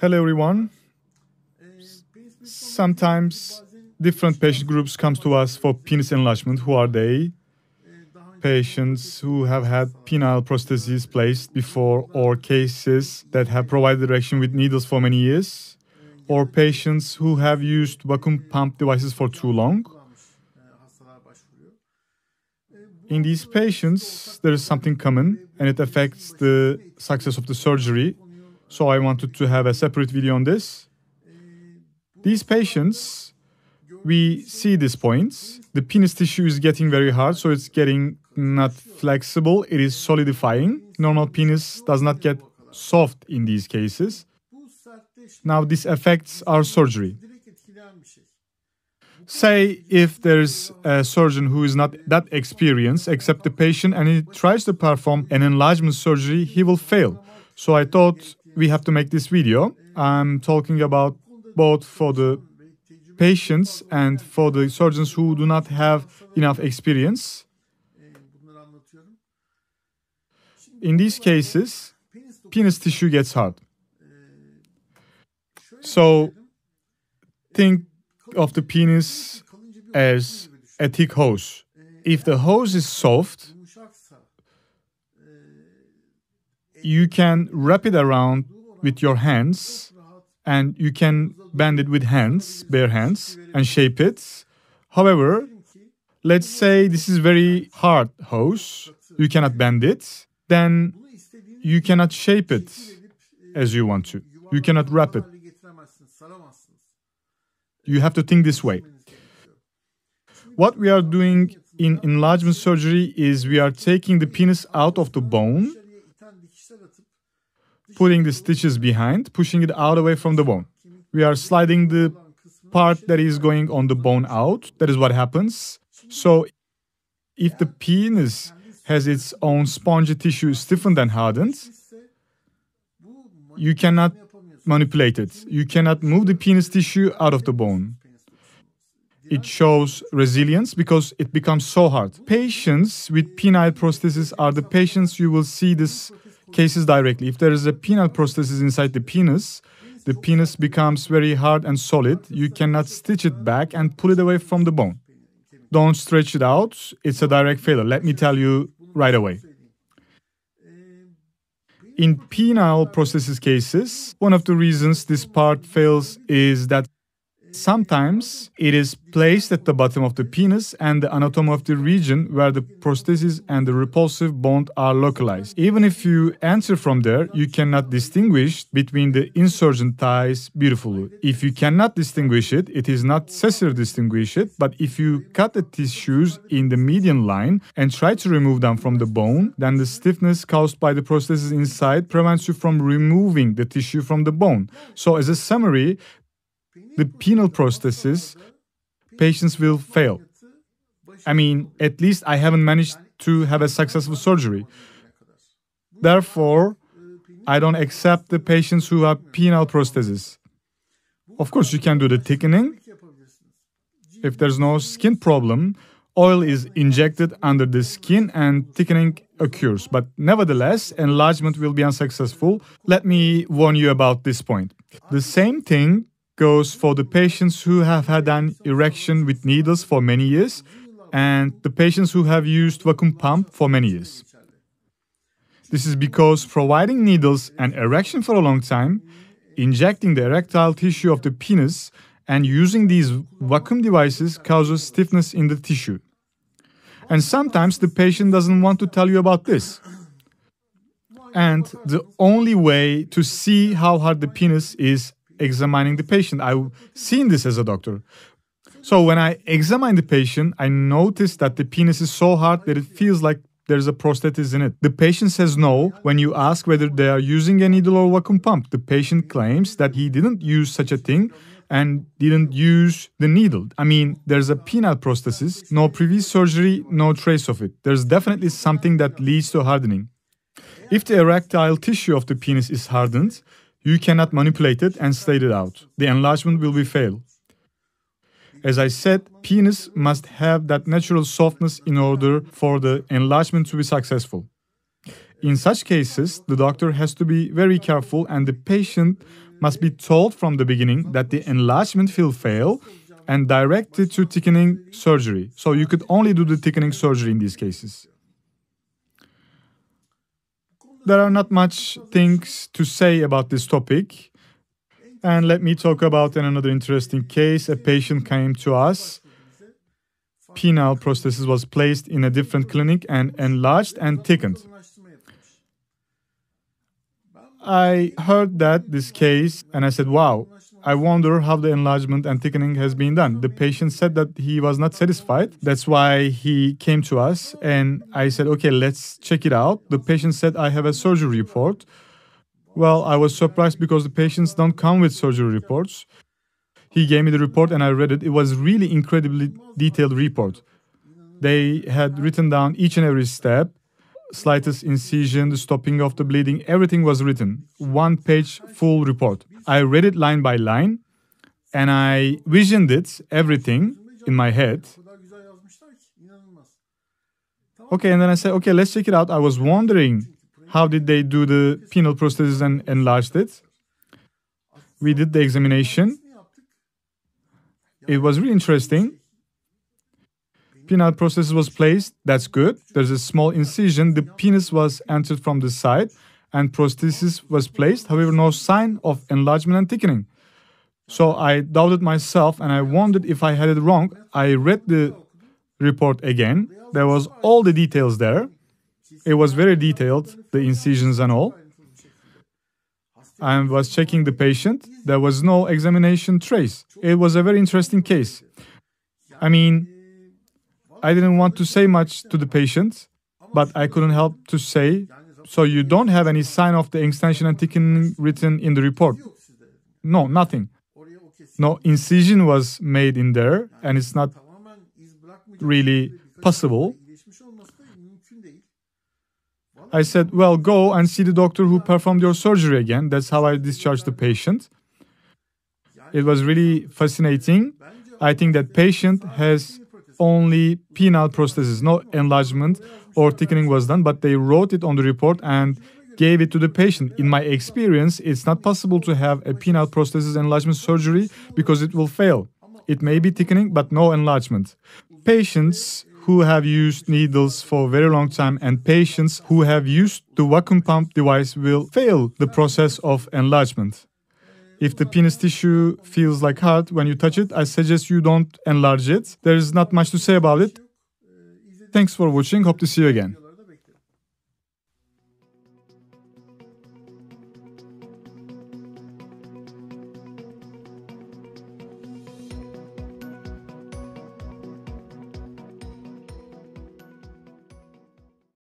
Hello, everyone. Sometimes different patient groups comes to us for penis enlargement. Who are they? Patients who have had penile prostheses placed before or cases that have provided erection with needles for many years or patients who have used vacuum pump devices for too long. In these patients, there is something common and it affects the success of the surgery so I wanted to have a separate video on this. These patients, we see these points. The penis tissue is getting very hard, so it's getting not flexible. It is solidifying. Normal penis does not get soft in these cases. Now this affects our surgery. Say if there's a surgeon who is not that experienced, except the patient, and he tries to perform an enlargement surgery, he will fail. So I thought we have to make this video. I'm talking about both for the patients and for the surgeons who do not have enough experience. In these cases, penis tissue gets hard. So think of the penis as a thick hose. If the hose is soft, you can wrap it around with your hands and you can bend it with hands, bare hands, and shape it. However, let's say this is very hard hose, you cannot bend it, then you cannot shape it as you want to. You cannot wrap it. You have to think this way. What we are doing in enlargement surgery is we are taking the penis out of the bone putting the stitches behind, pushing it out away from the bone. We are sliding the part that is going on the bone out. That is what happens. So if the penis has its own spongy tissue stiffened and hardened, you cannot manipulate it. You cannot move the penis tissue out of the bone. It shows resilience because it becomes so hard. Patients with penile prosthesis are the patients you will see this cases directly. If there is a penile prosthesis inside the penis, the penis becomes very hard and solid. You cannot stitch it back and pull it away from the bone. Don't stretch it out. It's a direct failure. Let me tell you right away. In penile prosthesis cases, one of the reasons this part fails is that Sometimes it is placed at the bottom of the penis and the anatomy of the region where the prosthesis and the repulsive bond are localized. Even if you answer from there, you cannot distinguish between the insurgent ties beautifully. If you cannot distinguish it, it is not necessary to distinguish it, but if you cut the tissues in the median line and try to remove them from the bone, then the stiffness caused by the prosthesis inside prevents you from removing the tissue from the bone. So as a summary, the penal processes, patients will fail. I mean, at least I haven't managed to have a successful surgery. Therefore, I don't accept the patients who have penile prosthesis. Of course, you can do the thickening. If there's no skin problem, oil is injected under the skin and thickening occurs. But nevertheless, enlargement will be unsuccessful. Let me warn you about this point. The same thing goes for the patients who have had an erection with needles for many years and the patients who have used vacuum pump for many years. This is because providing needles and erection for a long time, injecting the erectile tissue of the penis and using these vacuum devices causes stiffness in the tissue. And sometimes the patient doesn't want to tell you about this. And the only way to see how hard the penis is examining the patient. I've seen this as a doctor. So when I examine the patient, I notice that the penis is so hard that it feels like there's a prosthesis in it. The patient says no when you ask whether they are using a needle or vacuum pump. The patient claims that he didn't use such a thing and didn't use the needle. I mean, there's a penile prosthesis, no previous surgery, no trace of it. There's definitely something that leads to hardening. If the erectile tissue of the penis is hardened, you cannot manipulate it and state it out. The enlargement will be fail. As I said, penis must have that natural softness in order for the enlargement to be successful. In such cases, the doctor has to be very careful and the patient must be told from the beginning that the enlargement will fail and directed to thickening surgery. So you could only do the thickening surgery in these cases there are not much things to say about this topic. And let me talk about another interesting case. A patient came to us. Penile prosthesis was placed in a different clinic and enlarged and thickened. I heard that this case and I said, wow, I wonder how the enlargement and thickening has been done. The patient said that he was not satisfied. That's why he came to us. And I said, okay, let's check it out. The patient said, I have a surgery report. Well, I was surprised because the patients don't come with surgery reports. He gave me the report and I read it. It was really incredibly detailed report. They had written down each and every step, slightest incision, the stopping of the bleeding, everything was written. One page full report. I read it line by line and I visioned it, everything in my head. Okay, and then I said, okay, let's check it out. I was wondering how did they do the penal prosthesis and enlarged it. We did the examination. It was really interesting. Penile prosthesis was placed. That's good. There's a small incision. The penis was entered from the side and prosthesis was placed. However, no sign of enlargement and thickening. So I doubted myself and I wondered if I had it wrong. I read the report again. There was all the details there. It was very detailed, the incisions and all. I was checking the patient. There was no examination trace. It was a very interesting case. I mean, I didn't want to say much to the patient, but I couldn't help to say so you don't have any sign of the extension and thickening written in the report? No, nothing. No incision was made in there, and it's not really possible. I said, Well, go and see the doctor who performed your surgery again. That's how I discharged the patient. It was really fascinating. I think that patient has only penile prosthesis. No enlargement or thickening was done, but they wrote it on the report and gave it to the patient. In my experience, it's not possible to have a penile prosthesis enlargement surgery because it will fail. It may be thickening, but no enlargement. Patients who have used needles for a very long time and patients who have used the vacuum pump device will fail the process of enlargement. If the penis tissue feels like hard when you touch it, I suggest you don't enlarge it. There is not much to say about it. Thanks for watching. Hope to see you again.